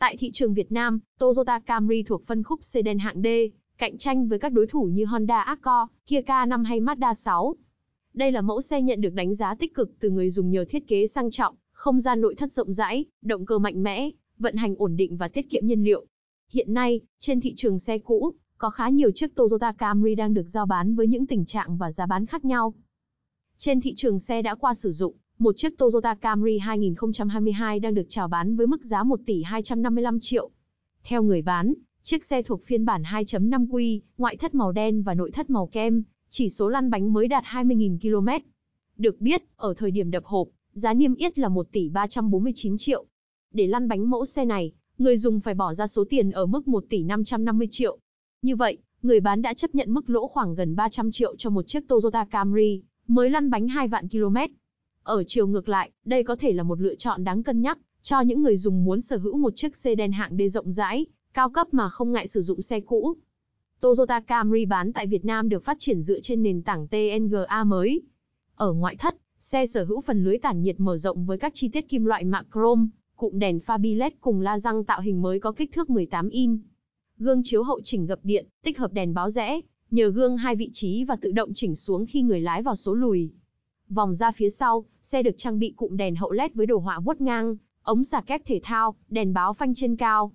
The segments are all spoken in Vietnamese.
Tại thị trường Việt Nam, Toyota Camry thuộc phân khúc sedan hạng D, cạnh tranh với các đối thủ như Honda Accord, Kia K5 hay Mazda 6. Đây là mẫu xe nhận được đánh giá tích cực từ người dùng nhờ thiết kế sang trọng, không gian nội thất rộng rãi, động cơ mạnh mẽ, vận hành ổn định và tiết kiệm nhiên liệu. Hiện nay, trên thị trường xe cũ, có khá nhiều chiếc Toyota Camry đang được giao bán với những tình trạng và giá bán khác nhau. Trên thị trường xe đã qua sử dụng, một chiếc Toyota Camry 2022 đang được chào bán với mức giá 1 tỷ 255 triệu. Theo người bán, chiếc xe thuộc phiên bản 2.5Q, ngoại thất màu đen và nội thất màu kem, chỉ số lăn bánh mới đạt 20.000 km. Được biết, ở thời điểm đập hộp, giá niêm yết là 1 tỷ 349 triệu. Để lăn bánh mẫu xe này, người dùng phải bỏ ra số tiền ở mức 1 tỷ 550 triệu. Như vậy, người bán đã chấp nhận mức lỗ khoảng gần 300 triệu cho một chiếc Toyota Camry, mới lăn bánh 2 vạn km. Ở chiều ngược lại, đây có thể là một lựa chọn đáng cân nhắc cho những người dùng muốn sở hữu một chiếc xe sedan hạng D rộng rãi, cao cấp mà không ngại sử dụng xe cũ. Toyota Camry bán tại Việt Nam được phát triển dựa trên nền tảng TNGA mới. Ở ngoại thất, xe sở hữu phần lưới tản nhiệt mở rộng với các chi tiết kim loại mạ chrome, cụm đèn pha bi LED cùng la răng tạo hình mới có kích thước 18 in. Gương chiếu hậu chỉnh gập điện, tích hợp đèn báo rẽ, nhờ gương hai vị trí và tự động chỉnh xuống khi người lái vào số lùi. Vòng ra phía sau, Xe được trang bị cụm đèn hậu LED với đồ họa vuốt ngang, ống xà kép thể thao, đèn báo phanh trên cao.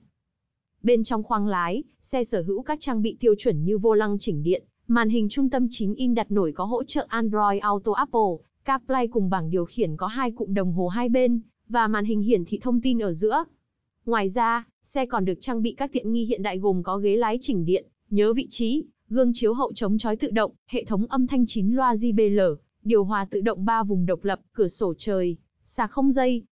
Bên trong khoang lái, xe sở hữu các trang bị tiêu chuẩn như vô lăng chỉnh điện, màn hình trung tâm 9 in đặt nổi có hỗ trợ Android Auto Apple, CarPlay cùng bảng điều khiển có hai cụm đồng hồ hai bên và màn hình hiển thị thông tin ở giữa. Ngoài ra, xe còn được trang bị các tiện nghi hiện đại gồm có ghế lái chỉnh điện, nhớ vị trí, gương chiếu hậu chống chói tự động, hệ thống âm thanh 9 loa JBL, điều hòa tự động 3 vùng độc lập, cửa sổ trời, sạc không dây.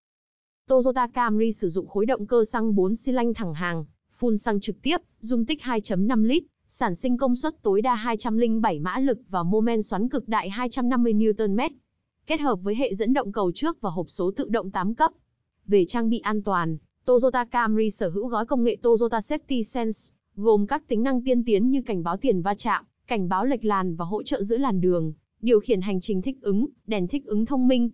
Toyota Camry sử dụng khối động cơ xăng 4 xi lanh thẳng hàng, phun xăng trực tiếp, dung tích 2.5 lít, sản sinh công suất tối đa 207 mã lực và mô men xoắn cực đại 250 Nm. Kết hợp với hệ dẫn động cầu trước và hộp số tự động 8 cấp. Về trang bị an toàn, Toyota Camry sở hữu gói công nghệ Toyota Safety Sense, gồm các tính năng tiên tiến như cảnh báo tiền va chạm, cảnh báo lệch làn và hỗ trợ giữ làn đường điều khiển hành trình thích ứng, đèn thích ứng thông minh,